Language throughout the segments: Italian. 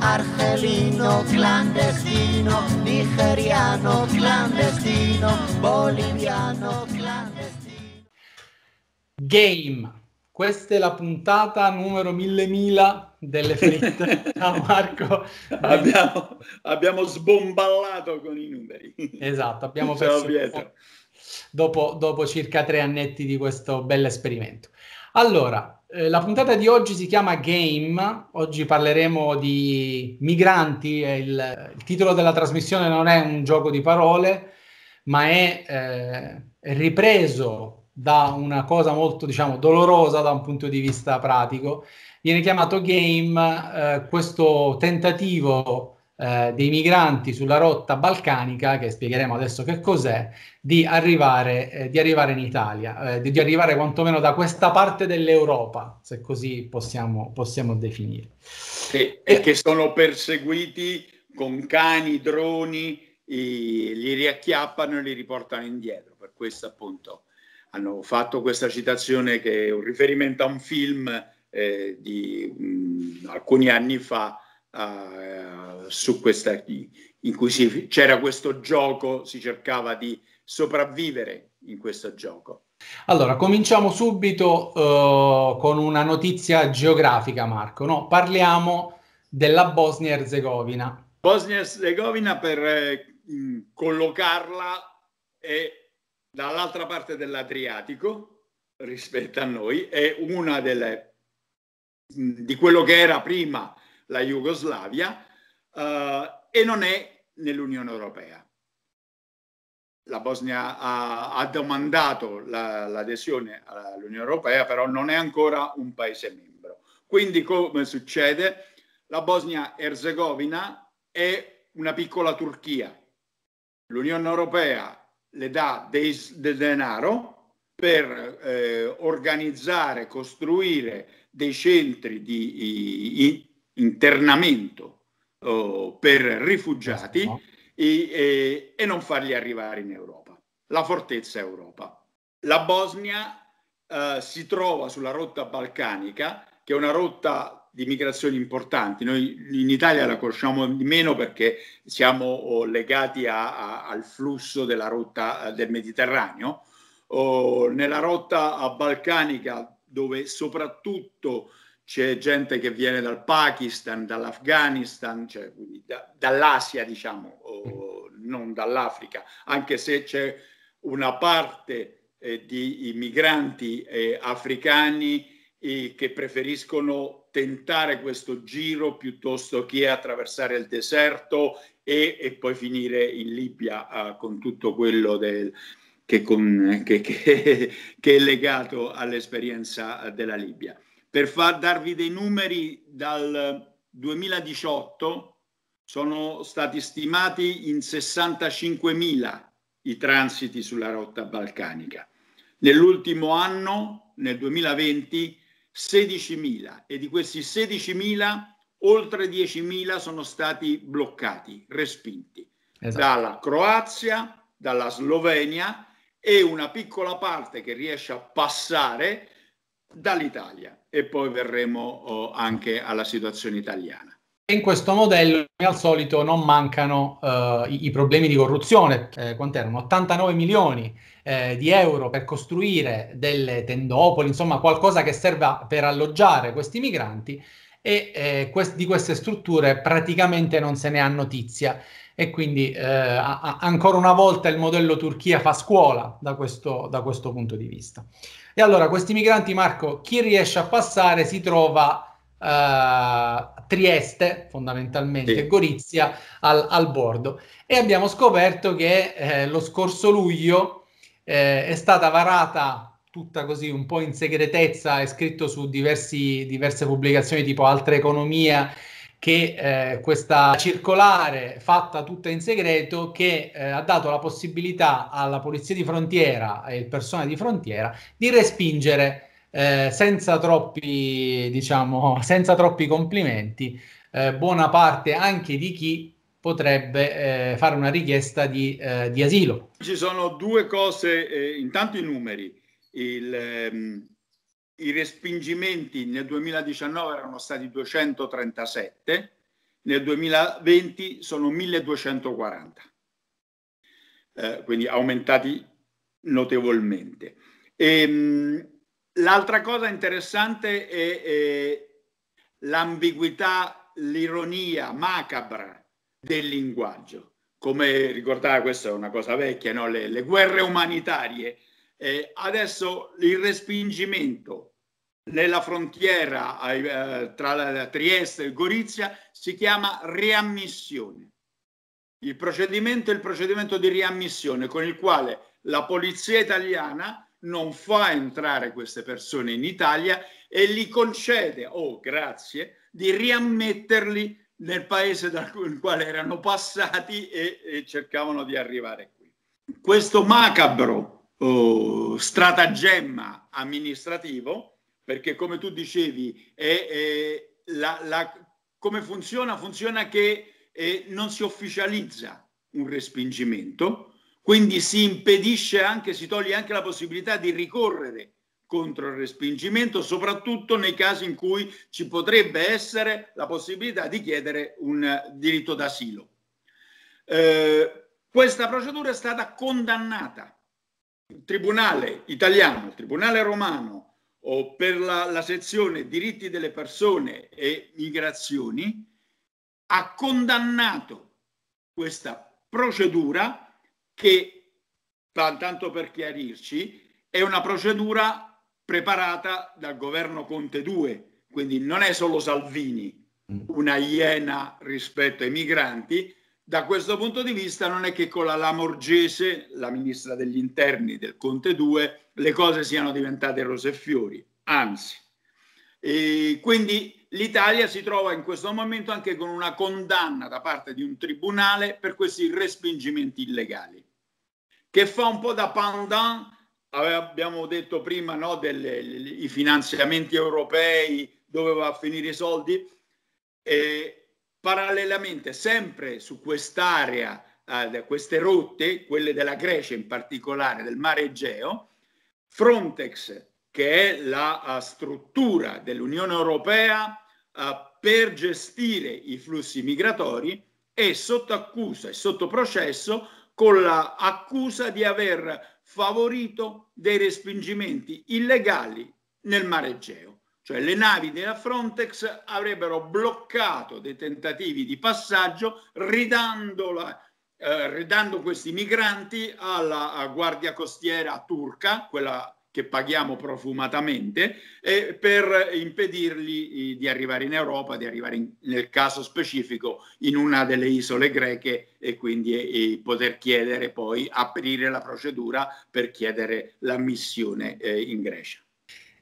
argelino clandestino, nigeriano clandestino, boliviano clandestino. Game. Questa è la puntata numero 1000.000 delle fritte. Ciao Marco. abbiamo, abbiamo, sbomballato con i numeri. Esatto, abbiamo perso dopo, dopo circa tre annetti di questo bel esperimento. Allora, eh, la puntata di oggi si chiama Game, oggi parleremo di migranti, il, il, titolo della trasmissione non è un gioco di parole, ma è eh, ripreso da una cosa molto diciamo, dolorosa da un punto di vista pratico. Viene chiamato Game eh, questo tentativo eh, dei migranti sulla rotta balcanica, che spiegheremo adesso che cos'è, di arrivare, eh, di arrivare in Italia, eh, di, di, arrivare quantomeno da questa parte dell'Europa, se così possiamo, possiamo definire. Sì, e che sono perseguiti con cani, droni, i, li riacchiappano e li riportano indietro. Per questo appunto hanno fatto questa citazione che è un riferimento a un film eh, di mh, alcuni anni fa, eh, su questa, in cui si, c'era questo gioco, si cercava di sopravvivere in questo gioco. Allora, cominciamo subito uh, con una notizia geografica, Marco. No? Parliamo della Bosnia-Herzegovina. Bosnia-Herzegovina per eh, collocarla è dall'altra parte dell'Adriatico rispetto a noi, è una delle, di quello che era prima la Jugoslavia, eh, e non è nell'Unione Europea. La Bosnia ha, ha domandato la, l'adesione all'Unione Europea, però non è ancora un paese membro. Quindi come succede? La bosnia herzegovina è una piccola Turchia. L'Unione Europea le dà del denaro per eh, organizzare, costruire dei centri di, di, di internamento oh, per rifugiati e, e, e, non farli arrivare in Europa. La fortezza Europa. La Bosnia eh, si trova sulla rotta balcanica, che è una rotta di migrazioni importanti. Noi in Italia la conosciamo di meno perché siamo legati a, a, al flusso della rotta eh, del Mediterraneo. O nella rotta balcanica, dove soprattutto c'è gente che viene dal Pakistan, dall'Afghanistan, cioè, da, dall'Asia diciamo, non dall'Africa, anche se c'è una parte eh, di migranti eh, africani eh, che preferiscono tentare questo giro piuttosto che attraversare il deserto e, e poi finire in Libia eh, con tutto quello del, che, con, che, che, che è legato all'esperienza eh, della Libia. Per far darvi dei numeri, dal 2018 sono stati stimati in 65.000 i transiti sulla rotta balcanica. Nell'ultimo anno, nel 2020, 16.000 e di questi 16.000 oltre 10.000 sono stati bloccati, respinti esatto. dalla Croazia, dalla Slovenia e una piccola parte che riesce a passare dall'Italia e poi verremo oh, anche alla situazione italiana. In questo modello, come al solito, non mancano eh, i, problemi di corruzione. Eh, quant'erano? 89 milioni eh, di euro per costruire delle tendopoli, insomma qualcosa che serva per alloggiare questi migranti e eh, quest- di queste strutture praticamente non se ne ha notizia e quindi eh, a, a, ancora una volta il modello Turchia fa scuola da questo, da questo, punto di vista. E allora questi migranti, Marco, chi riesce a passare si trova eh, a Trieste, fondamentalmente, sì. Gorizia, al, al, bordo. E abbiamo scoperto che eh, lo scorso luglio eh, è stata varata tutta così un po' in segretezza, è scritto su diversi, diverse pubblicazioni tipo Altra Economia, che eh, questa circolare fatta tutta in segreto che eh, ha dato la possibilità alla polizia di frontiera e il personale di frontiera di respingere eh, senza, troppi, diciamo, senza troppi complimenti eh, buona parte anche di chi potrebbe eh, fare una richiesta di, eh, di, asilo. Ci sono due cose, intanto i numeri. Il, ehm i respingimenti nel 2019 erano stati 237, nel 2020 sono 1240, eh, quindi aumentati notevolmente. Ehm, l'altra cosa interessante è, è l'ambiguità, l'ironia macabra del linguaggio. Come ricordava, questa è una cosa vecchia, no? le, le guerre umanitarie eh, adesso il respingimento nella frontiera eh, tra la, la Trieste e Gorizia si chiama riammissione. Il procedimento è il procedimento di riammissione con il quale la polizia italiana non fa entrare queste persone in Italia e gli concede, oh grazie, di riammetterli nel paese dal quale erano passati e, e cercavano di arrivare qui. Questo macabro uh, stratagemma amministrativo, perché come tu dicevi, è, è la, la, come funziona? Funziona che eh, non si ufficializza un respingimento, quindi si impedisce anche, si toglie anche la possibilità di ricorrere contro il respingimento, soprattutto nei casi in cui ci potrebbe essere la possibilità di chiedere un diritto d'asilo. Eh, questa procedura è stata condannata tribunale italiano, il tribunale romano o per la, la sezione diritti delle persone e migrazioni ha condannato questa procedura che, tanto per chiarirci, è una procedura preparata dal governo Conte 2, quindi non è solo Salvini mm. una iena rispetto ai migranti, da questo punto di vista non è che con la Lamorgese, la ministra degli interni del Conte 2, le cose siano diventate rose e fiori, anzi. E quindi l'Italia si trova in questo momento anche con una condanna da parte di un tribunale per questi respingimenti illegali, che fa un po' da pendant, abbiamo detto prima, no, dei finanziamenti europei, dove va a finire i soldi. E, Parallelamente, sempre su quest'area, eh, queste rotte, quelle della Grecia in particolare, del mare Egeo, Frontex, che è la uh, struttura dell'Unione Europea uh, per gestire i flussi migratori, è sotto accusa e sotto processo con l'accusa di aver favorito dei respingimenti illegali nel mare Egeo. Cioè le navi della Frontex avrebbero bloccato dei tentativi di passaggio ridandola eh, ridando questi migranti alla guardia costiera turca, quella che paghiamo profumatamente, eh, per impedirgli eh, di arrivare in Europa, di arrivare in, nel caso specifico in una delle isole greche e quindi eh, poter chiedere poi, aprire la procedura per chiedere l'ammissione eh, in Grecia.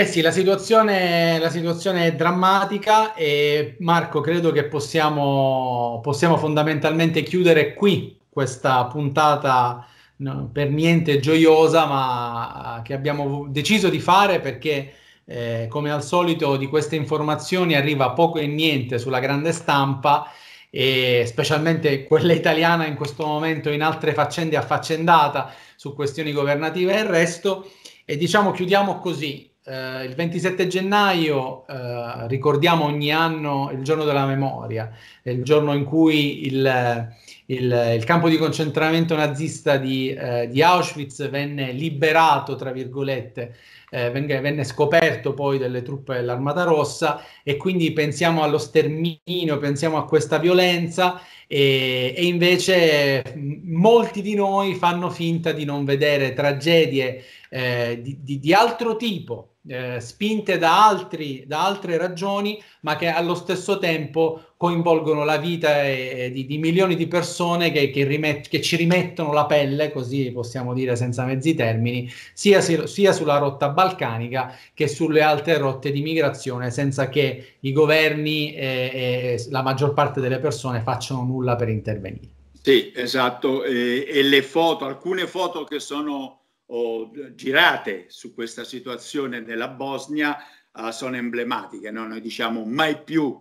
Eh sì, la situazione, la situazione è drammatica e Marco credo che possiamo, possiamo fondamentalmente chiudere qui questa puntata no, per niente gioiosa ma che abbiamo deciso di fare perché eh, come al solito di queste informazioni arriva poco e niente sulla grande stampa e specialmente quella italiana in questo momento in altre faccende affaccendata su questioni governative e il resto e diciamo chiudiamo così eh, il 27 gennaio eh, ricordiamo ogni anno il giorno della memoria, il giorno in cui il, il, il campo di concentramento nazista di, eh, di, Auschwitz venne liberato, tra virgolette, eh, venne, venne, scoperto poi dalle truppe dell'Armata Rossa e quindi pensiamo allo sterminio, pensiamo a questa violenza e, e invece molti di noi fanno finta di non vedere tragedie eh, di, di, di altro tipo eh, spinte da, altri, da, altre ragioni, ma che allo stesso tempo coinvolgono la vita e, eh, eh, di, di, milioni di persone che, che, rimet- che, ci rimettono la pelle, così possiamo dire senza mezzi termini, sia, sia, sulla rotta balcanica che sulle altre rotte di migrazione, senza che i governi e, e la maggior parte delle persone facciano nulla per intervenire. Sì, esatto, e, le foto, alcune foto che sono o eh, girate su questa situazione della Bosnia uh, sono emblematiche. No? Noi diciamo mai più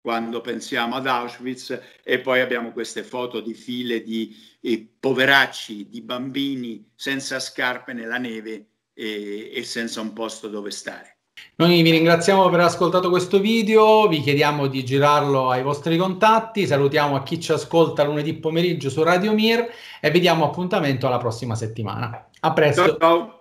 quando pensiamo ad Auschwitz e poi abbiamo queste foto di file di, di eh, poveracci, di bambini senza scarpe nella neve e, e senza un posto dove stare. Noi vi ringraziamo per aver ascoltato questo video, vi chiediamo di girarlo ai vostri contatti, salutiamo a chi ci ascolta lunedì pomeriggio su Radio Mir e vi diamo appuntamento alla prossima settimana. A presto. Ciao, ciao.